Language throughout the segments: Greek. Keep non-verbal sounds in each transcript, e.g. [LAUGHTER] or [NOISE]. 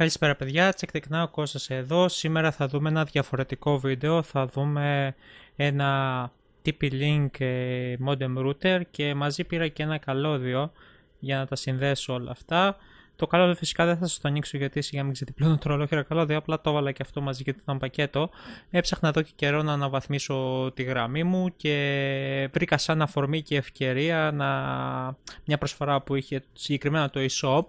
Καλησπέρα παιδιά, τσεκδικνά ο Κώστας εδώ. Σήμερα θα δούμε ένα διαφορετικό βίντεο. Θα δούμε ένα TP-Link ε, modem router και μαζί πήρα και ένα καλώδιο για να τα συνδέσω όλα αυτά. Το καλώδιο φυσικά δεν θα σας το ανοίξω γιατί σιγά μην ξεδιπλώνω το καλώδιο. Απλά το έβαλα και αυτό μαζί γιατί ήταν πακέτο. Έψαχνα εδώ και καιρό να αναβαθμίσω τη γραμμή μου και βρήκα σαν αφορμή και ευκαιρία να... μια προσφορά που είχε συγκεκριμένα το e-shop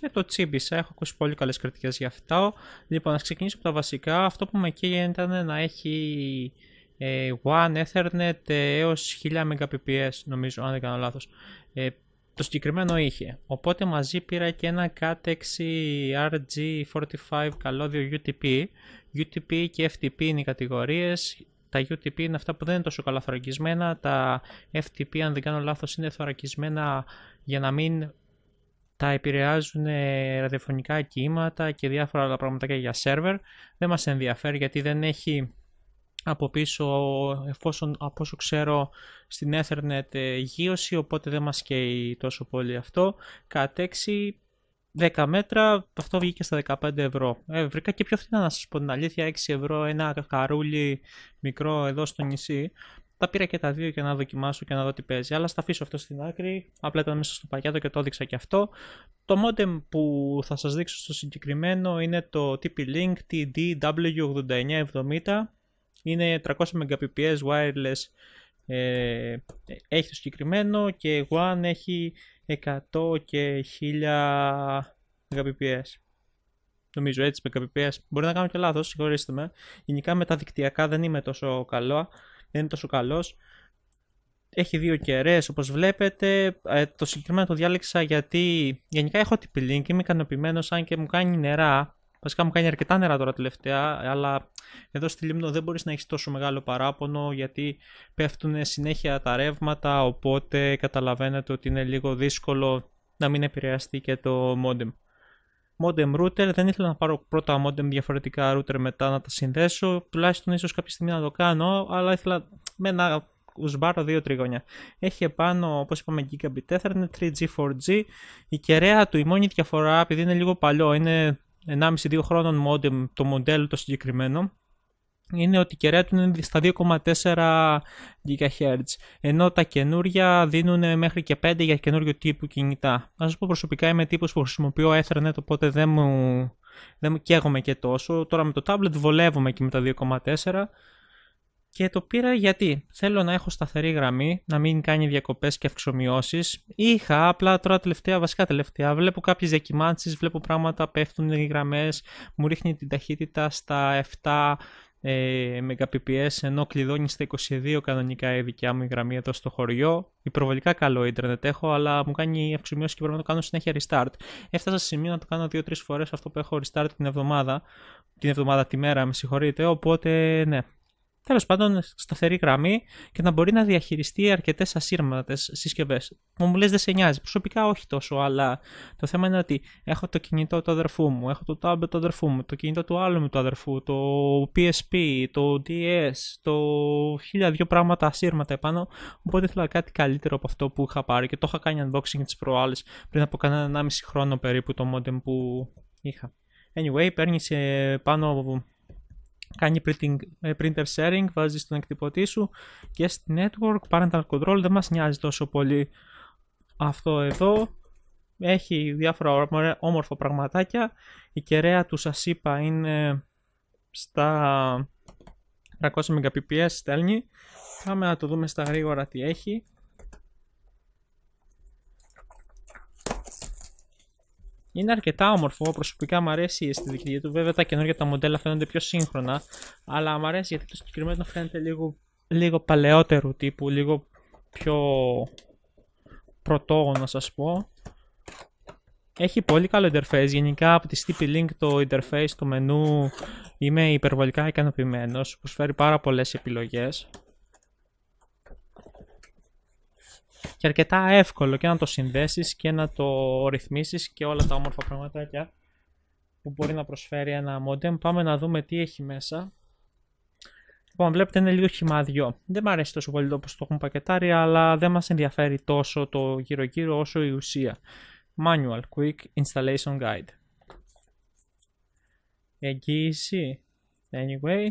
και το τσίμπησα. Έχω ακούσει πολύ καλές κριτικές γι' αυτό. Λοιπόν, να ξεκινήσω από τα βασικά. Αυτό που με εκεί ήταν να έχει ε, One Ethernet έως 1000 Mbps, νομίζω, αν δεν κάνω λάθος. Ε, το συγκεκριμένο είχε. Οπότε μαζί πήρα και ένα CAT6 RG45 καλώδιο UTP. UTP και FTP είναι οι κατηγορίες. Τα UTP είναι αυτά που δεν είναι τόσο καλά θωρακισμένα. Τα FTP, αν δεν κάνω λάθος είναι θωρακισμένα για να μην τα επηρεάζουν ε, ραδιοφωνικά κύματα και διάφορα άλλα πράγματα και για σερβερ. Δεν μας ενδιαφέρει γιατί δεν έχει από πίσω, εφόσον, από όσο ξέρω, στην Ethernet ε, γύρωση, οπότε δεν μας καίει τόσο πολύ αυτό. Κατ' 10 μέτρα, αυτό βγήκε στα 15 ευρώ. Ε, βρήκα και πιο φθηνά να σας πω την αλήθεια, 6 ευρώ ένα καρούλι μικρό εδώ στο νησί, τα πήρα και τα δύο για να δοκιμάσω και να δω τι παίζει, αλλά στα αφήσω αυτό στην άκρη. Απλά ήταν μέσα στο πακέτο και το έδειξα και αυτό. Το modem που θα σας δείξω στο συγκεκριμένο είναι το TP-Link TDW8970. Είναι 300 Mbps wireless ε, έχει το συγκεκριμένο και One έχει 100 και 1000 Mbps. Νομίζω έτσι Mbps. Μπορεί να κάνω και λάθος, συγχωρήστε με. Γενικά με τα δικτυακά δεν είμαι τόσο καλό δεν είναι τόσο καλός. Έχει δύο κεραίες όπως βλέπετε, ε, το συγκεκριμένο το διάλεξα γιατί γενικά έχω τη link, είμαι ικανοποιημένος, αν και μου κάνει νερά, Βασικά μου κάνει αρκετά νερά τώρα τελευταία, αλλά εδώ στη Λίμνο δεν μπορείς να έχεις τόσο μεγάλο παράπονο γιατί πέφτουν συνέχεια τα ρεύματα, οπότε καταλαβαίνετε ότι είναι λίγο δύσκολο να μην επηρεαστεί και το modem modem router, δεν ήθελα να πάρω πρώτα modem διαφορετικά router μετά να τα συνδέσω, τουλάχιστον ίσως κάποια στιγμή να το κάνω, αλλά ήθελα με ένα κουσμπάρο δύο τριγωνιά. Έχει επάνω, όπως είπαμε, Gigabit Ethernet, 3 3G, 4G. Η κεραία του, η μόνη διαφορά, επειδή είναι λίγο παλιό, είναι 1,5-2 χρόνων modem το μοντέλο το συγκεκριμένο, είναι ότι η είναι στα 2,4 GHz, ενώ τα καινούρια δίνουν μέχρι και 5 για καινούριο τύπου κινητά. Να σας πω προσωπικά είμαι τύπος που χρησιμοποιώ Ethernet, οπότε δεν μου, δεν μου καίγομαι και τόσο. Τώρα με το tablet βολεύομαι και με τα 2,4 και το πήρα γιατί θέλω να έχω σταθερή γραμμή, να μην κάνει διακοπές και αυξομοιώσεις. Είχα, απλά τώρα τελευταία, βασικά τελευταία, βλέπω κάποιες διακυμάνσεις, βλέπω πράγματα, πέφτουν οι γραμμές, μου ρίχνει την ταχύτητα στα 7 ε, Mbps ενώ κλειδώνει στα 22 κανονικά η δικιά μου η γραμμή εδώ στο χωριό. Υπερβολικά καλό ίντερνετ έχω, αλλά μου κάνει αυξημίωση και πρέπει να το κάνω συνέχεια restart. Έφτασα σε σημείο να το κάνω 2-3 φορές αυτό που έχω restart την εβδομάδα. Την εβδομάδα, τη μέρα, με συγχωρείτε. Οπότε ναι, τέλος πάντων σταθερή γραμμή και να μπορεί να διαχειριστεί αρκετές ασύρματες συσκευές. Μου λες δεν σε νοιάζει. Προσωπικά όχι τόσο, αλλά το θέμα είναι ότι έχω το κινητό του αδερφού μου, έχω το tablet του αδερφού μου, το κινητό του άλλου μου του αδερφού, το PSP, το DS, το χίλια δυο πράγματα ασύρματα επάνω. Οπότε ήθελα κάτι καλύτερο από αυτό που είχα πάρει και το είχα κάνει unboxing της προάλλης πριν από κανένα 1,5 χρόνο περίπου το modem που είχα. Anyway, παίρνει πάνω από κάνει ε, printer sharing, βάζει στον εκτυπωτή σου και στη network parental control δεν μας νοιάζει τόσο πολύ αυτό εδώ έχει διάφορα όμορφα πραγματάκια η κεραία του σας είπα είναι στα 300 Mbps στέλνει πάμε να το δούμε στα γρήγορα τι έχει Είναι αρκετά όμορφο, προσωπικά μου αρέσει η αισθητική του. Βέβαια τα καινούργια τα μοντέλα φαίνονται πιο σύγχρονα, αλλά μου αρέσει γιατί το συγκεκριμένο φαίνεται λίγο, λίγο παλαιότερου τύπου, λίγο πιο πρωτόγωνο σας πω. Έχει πολύ καλό interface. Γενικά από τη Steep Link το interface, το μενού είμαι υπερβολικά ικανοποιημένος. Προσφέρει πάρα πολλές επιλογές. και αρκετά εύκολο και να το συνδέσεις και να το ρυθμίσεις και όλα τα όμορφα πραγματάκια που μπορεί να προσφέρει ένα modem. Πάμε να δούμε τι έχει μέσα. Λοιπόν, βλέπετε είναι λίγο χυμαδιό. Δεν μου αρέσει τόσο πολύ το όπως το έχουν πακετάρει, αλλά δεν μας ενδιαφέρει τόσο το γύρω-γύρω όσο η ουσία. Manual Quick Installation Guide. Εγγύηση. Anyway,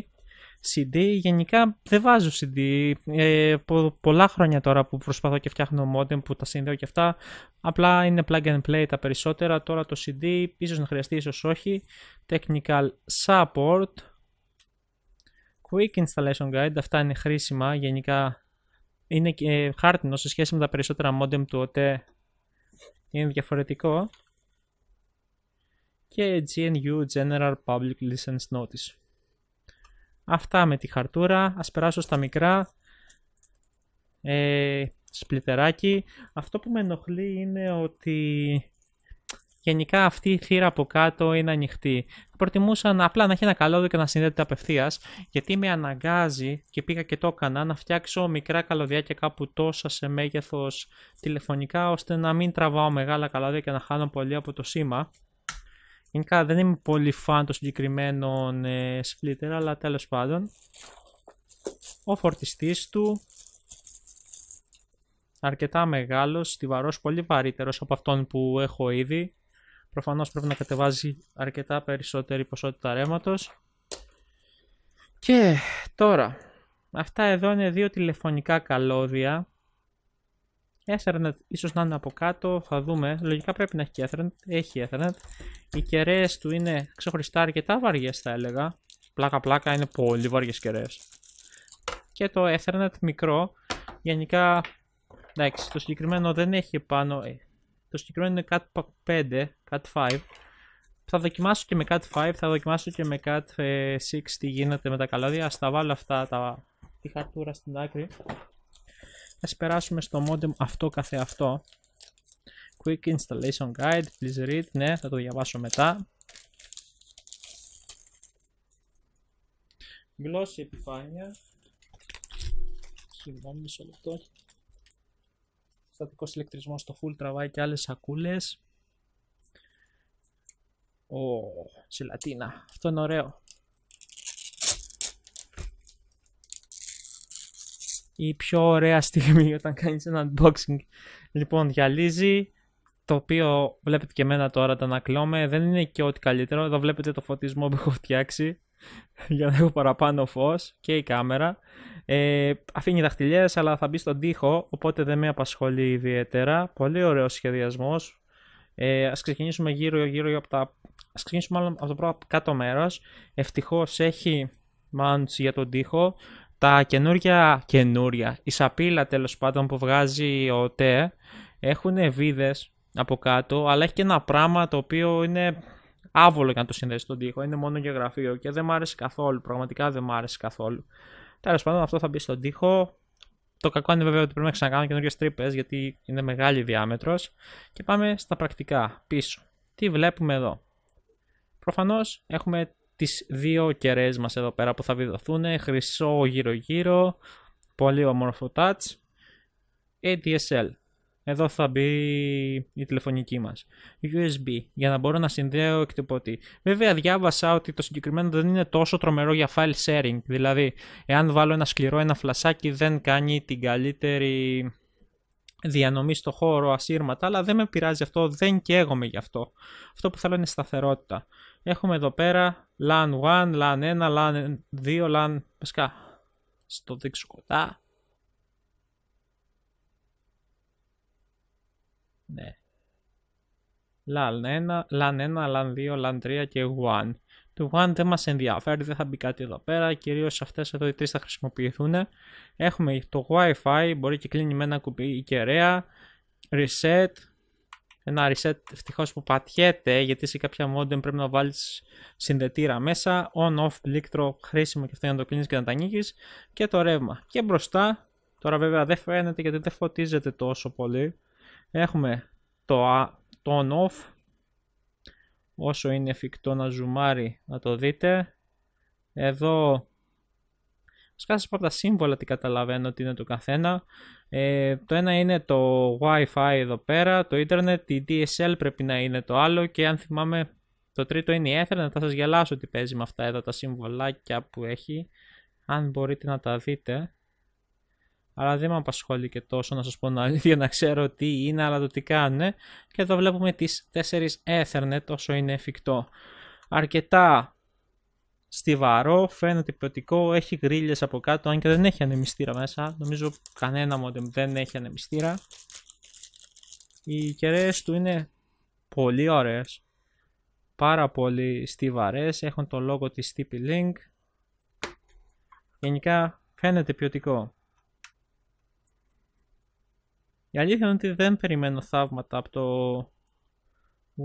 CD. Γενικά δεν βάζω CD. Ε, πολλά χρόνια τώρα που προσπαθώ και φτιάχνω modem που τα συνδέω και αυτά. Απλά είναι plug and play τα περισσότερα. Τώρα το CD ίσως να χρειαστεί, ίσως όχι. Technical support. Quick installation guide. Αυτά είναι χρήσιμα. Γενικά είναι και ε, χάρτινο σε σχέση με τα περισσότερα modem του ΟΤΕ. Είναι διαφορετικό. Και GNU General Public License Notice. Αυτά με τη χαρτούρα. Ας περάσω στα μικρά. Ε, σπλιτεράκι. Αυτό που με ενοχλεί είναι ότι γενικά αυτή η θύρα από κάτω είναι ανοιχτή. Προτιμούσα να, απλά να έχει ένα καλώδιο και να συνδέεται απευθείας, γιατί με αναγκάζει και πήγα και το έκανα να φτιάξω μικρά καλωδιάκια κάπου τόσα σε μέγεθος τηλεφωνικά, ώστε να μην τραβάω μεγάλα καλώδια και να χάνω πολύ από το σήμα. Γενικά δεν είμαι πολύ φαν των συγκεκριμένων ε, αλλά τέλος πάντων. Ο φορτιστής του αρκετά μεγάλος, στιβαρός, πολύ βαρύτερος από αυτόν που έχω ήδη. Προφανώς πρέπει να κατεβάζει αρκετά περισσότερη ποσότητα ρέματος. Και τώρα, αυτά εδώ είναι δύο τηλεφωνικά καλώδια Ethernet ίσως να είναι από κάτω, θα δούμε. Λογικά πρέπει να έχει και Ethernet, έχει Ethernet. Οι κεραίες του είναι ξεχωριστά αρκετά βαριές, θα έλεγα. Πλάκα πλάκα είναι πολύ βαριές. κεραίες. Και το Ethernet μικρό, γενικά, εντάξει, το συγκεκριμένο δεν έχει πάνω, ε, το συγκεκριμένο είναι CAT 5, CAT 5. Θα δοκιμάσω και με CAT 5, θα δοκιμάσω και με CAT 6 ε, τι γίνεται με τα καλώδια. Ας τα βάλω αυτά τα, τη χαρτούρα στην άκρη. Ας περάσουμε στο modem αυτό καθεαυτό. Quick installation guide, please read. Ναι, θα το διαβάσω μετά. Γλώσσα επιφάνεια. Συγγνώμη, μισό λεπτό. Στατικός ηλεκτρισμός στο full τραβάει και άλλες σακούλες. Ω, oh, Αυτό είναι ωραίο. η πιο ωραία στιγμή [LAUGHS] όταν κάνεις ένα unboxing. Λοιπόν, γυαλίζει, το οποίο βλέπετε και εμένα τώρα το ανακλώμε, δεν είναι και ό,τι καλύτερο. Εδώ βλέπετε το φωτισμό που έχω φτιάξει [LAUGHS] για να έχω παραπάνω φως και η κάμερα. Ε, αφήνει δαχτυλιές αλλά θα μπει στον τοίχο, οπότε δεν με απασχολεί ιδιαίτερα. Πολύ ωραίος σχεδιασμός. Ε, ας ξεκινήσουμε γύρω γύρω από τα... Ας ξεκινήσουμε μάλλον από το πρώτο κάτω μέρος. Ευτυχώς έχει mounts για τον τοίχο. Τα καινούρια, καινούρια, η σαπίλα τέλος πάντων που βγάζει ο ΤΕ έχουν βίδες από κάτω, αλλά έχει και ένα πράγμα το οποίο είναι άβολο για να το συνδέσει στον τοίχο. Είναι μόνο για και δεν μ' άρεσε καθόλου. Πραγματικά δεν μ' άρεσε καθόλου. Τέλος πάντων, αυτό θα μπει στον τοίχο. Το κακό είναι βέβαια ότι πρέπει να ξανακάνω καινούργιες τρύπες γιατί είναι μεγάλη διάμετρος. Και πάμε στα πρακτικά πίσω. Τι βλέπουμε εδώ. Προφανώς έχουμε τις δύο κεραίες μας εδώ πέρα που θα βιδωθούν, χρυσό γύρω γύρω, πολύ όμορφο touch, ADSL. Εδώ θα μπει η τηλεφωνική μας. USB, για να μπορώ να συνδέω εκτυπωτή. Βέβαια διάβασα ότι το συγκεκριμένο δεν είναι τόσο τρομερό για file sharing, δηλαδή εάν βάλω ένα σκληρό, ένα φλασάκι δεν κάνει την καλύτερη διανομή στο χώρο ασύρματα, αλλά δεν με πειράζει αυτό, δεν καίγομαι γι' αυτό. Αυτό που θέλω είναι σταθερότητα. Έχουμε εδώ πέρα LAN 1, LAN 1, LAN 2, LAN... Βασικά, στο δείξω κοντά. Ναι. LAN 1, LAN 1, LAN 2, LAN 3 και 1 του One δεν μας ενδιαφέρει, δεν θα μπει κάτι εδώ πέρα, κυρίως αυτές εδώ οι τρεις θα χρησιμοποιηθούν. Έχουμε το Wi-Fi, μπορεί και κλείνει με ένα κουμπί η κεραία, reset, ένα reset ευτυχώς που πατιέται γιατί σε κάποια modem πρέπει να βάλεις συνδετήρα μέσα, on-off πλήκτρο χρήσιμο και αυτό για να το κλείνεις και να τα ανοίγεις και το ρεύμα. Και μπροστά, τώρα βέβαια δεν φαίνεται γιατί δεν φωτίζεται τόσο πολύ, έχουμε το on-off όσο είναι εφικτό να ζουμάρει να το δείτε. Εδώ σκάσεις από τα σύμβολα τι καταλαβαίνω ότι είναι το καθένα. Ε, το ένα είναι το Wi-Fi εδώ πέρα, το ίντερνετ, η DSL πρέπει να είναι το άλλο και αν θυμάμαι το τρίτο είναι η Ethernet, θα σας γελάσω ότι παίζει με αυτά εδώ τα συμβολάκια που έχει. Αν μπορείτε να τα δείτε αλλά δεν με απασχολεί και τόσο να σας πω να για να ξέρω τι είναι αλλά το τι κάνουν και εδώ βλέπουμε τις 4 Ethernet όσο είναι εφικτό. Αρκετά στιβαρό, φαίνεται ποιοτικό, έχει γρίλες από κάτω αν και δεν έχει ανεμιστήρα μέσα, νομίζω κανένα modem δεν έχει ανεμιστήρα. Οι κεραίες του είναι πολύ ωραίες, πάρα πολύ στιβαρές, έχουν το λόγο της TP-Link. Γενικά φαίνεται ποιοτικό. Η αλήθεια είναι ότι δεν περιμένω θαύματα από το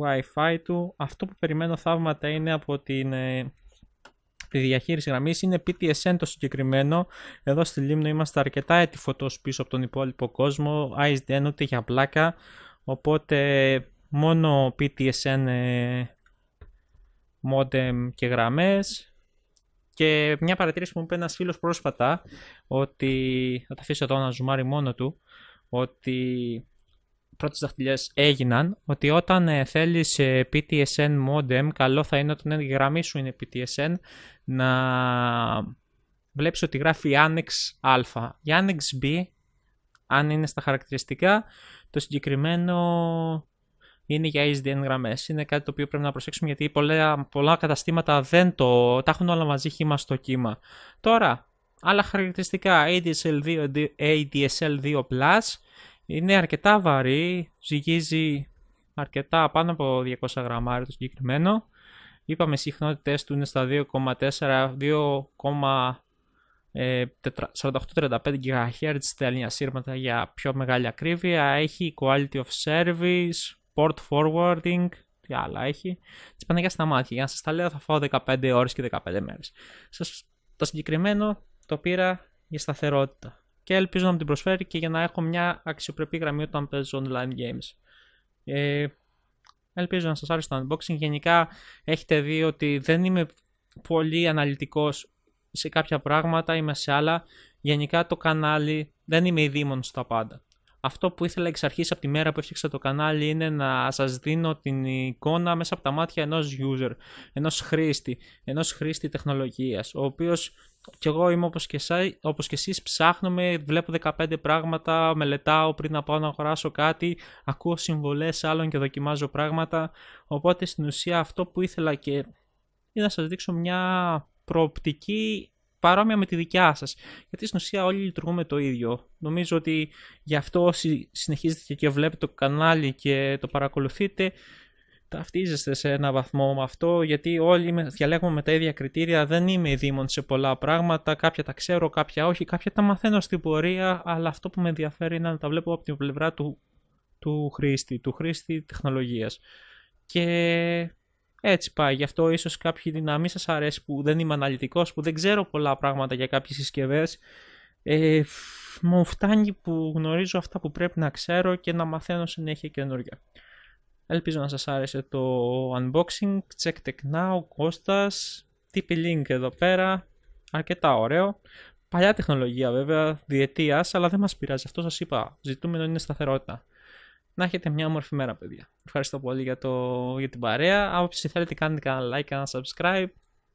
Wi-Fi του. Αυτό που περιμένω θαύματα είναι από την ε, τη διαχείριση γραμμής Είναι PTSN το συγκεκριμένο. Εδώ στη Λίμνο είμαστε αρκετά ετυφωτός πίσω από τον υπόλοιπο κόσμο. ISDN ούτε για πλάκα. Οπότε μόνο PTSN ε, modem και γραμμές. Και μια παρατήρηση που μου είπε ένας φίλος πρόσφατα, ότι θα τα αφήσω εδώ να ζουμάρει μόνο του, ότι πρώτες δαχτυλιές έγιναν, ότι όταν ε, θέλεις ε, PTSN modem, καλό θα είναι όταν η γραμμή σου είναι PTSN, να βλέπεις ότι γράφει Annex Α. Η Annex B, αν είναι στα χαρακτηριστικά, το συγκεκριμένο είναι για SDN γραμμές. Είναι κάτι το οποίο πρέπει να προσέξουμε γιατί πολλά, πολλά καταστήματα δεν το, τα έχουν όλα μαζί χήμα στο κύμα. Τώρα, Άλλα χαρακτηριστικά ADSL 2, ADSL 2 Plus είναι αρκετά βαρύ, ζυγίζει αρκετά πάνω από 200 γραμμάρια το συγκεκριμένο. Είπαμε οι συχνότητες του είναι στα 2,4, 2,48-35 GHz στέλνει ασύρματα για πιο μεγάλη ακρίβεια. Έχει quality of service, port forwarding, τι άλλα έχει. πάνε για στα μάτια. Για να σας τα λέω θα φάω 15 ώρες και 15 μέρες. Σας το συγκεκριμένο το πήρα για σταθερότητα. Και ελπίζω να μου την προσφέρει και για να έχω μια αξιοπρεπή γραμμή όταν παίζω online games. Ε, ελπίζω να σας άρεσε το unboxing. Γενικά έχετε δει ότι δεν είμαι πολύ αναλυτικός σε κάποια πράγματα, είμαι σε άλλα. Γενικά το κανάλι δεν είμαι η στα πάντα αυτό που ήθελα εξ αρχής από τη μέρα που έφτιαξα το κανάλι είναι να σας δίνω την εικόνα μέσα από τα μάτια ενός user, ενός χρήστη, ενός χρήστη τεχνολογίας, ο οποίος κι εγώ είμαι όπως και, εσά, όπως εσείς ψάχνουμε, βλέπω 15 πράγματα, μελετάω πριν να πάω να αγοράσω κάτι, ακούω συμβολές άλλων και δοκιμάζω πράγματα, οπότε στην ουσία αυτό που ήθελα και είναι να σας δείξω μια προοπτική παρόμοια με τη δικιά σας. Γιατί στην ουσία όλοι λειτουργούμε το ίδιο. Νομίζω ότι γι' αυτό όσοι συνεχίζετε και βλέπετε το κανάλι και το παρακολουθείτε, ταυτίζεστε σε ένα βαθμό με αυτό, γιατί όλοι διαλέγουμε με τα ίδια κριτήρια. Δεν είμαι δήμον σε πολλά πράγματα. Κάποια τα ξέρω, κάποια όχι, κάποια τα μαθαίνω στην πορεία, αλλά αυτό που με ενδιαφέρει είναι να τα βλέπω από την πλευρά του, του χρήστη, του χρήστη τεχνολογίας. Και έτσι πάει. Γι' αυτό ίσως κάποιοι μην σας αρέσει που δεν είμαι αναλυτικός, που δεν ξέρω πολλά πράγματα για κάποιες συσκευές. Ε, μου φτάνει που γνωρίζω αυτά που πρέπει να ξέρω και να μαθαίνω συνέχεια καινούργια. Ελπίζω να σας άρεσε το unboxing, check tech now, Κώστας, tp link εδώ πέρα, αρκετά ωραίο. Παλιά τεχνολογία βέβαια, διετίας, αλλά δεν μας πειράζει, αυτό σας είπα, ζητούμενο είναι σταθερότητα να έχετε μια όμορφη μέρα, παιδιά. Ευχαριστώ πολύ για, το, για την παρέα. Άποψη θέλετε κάντε κανένα like, ένα subscribe.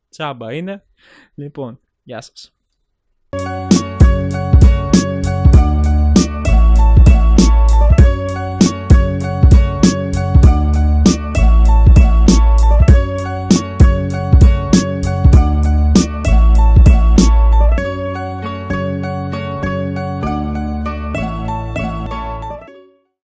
Τσάμπα είναι. Λοιπόν, γεια σας.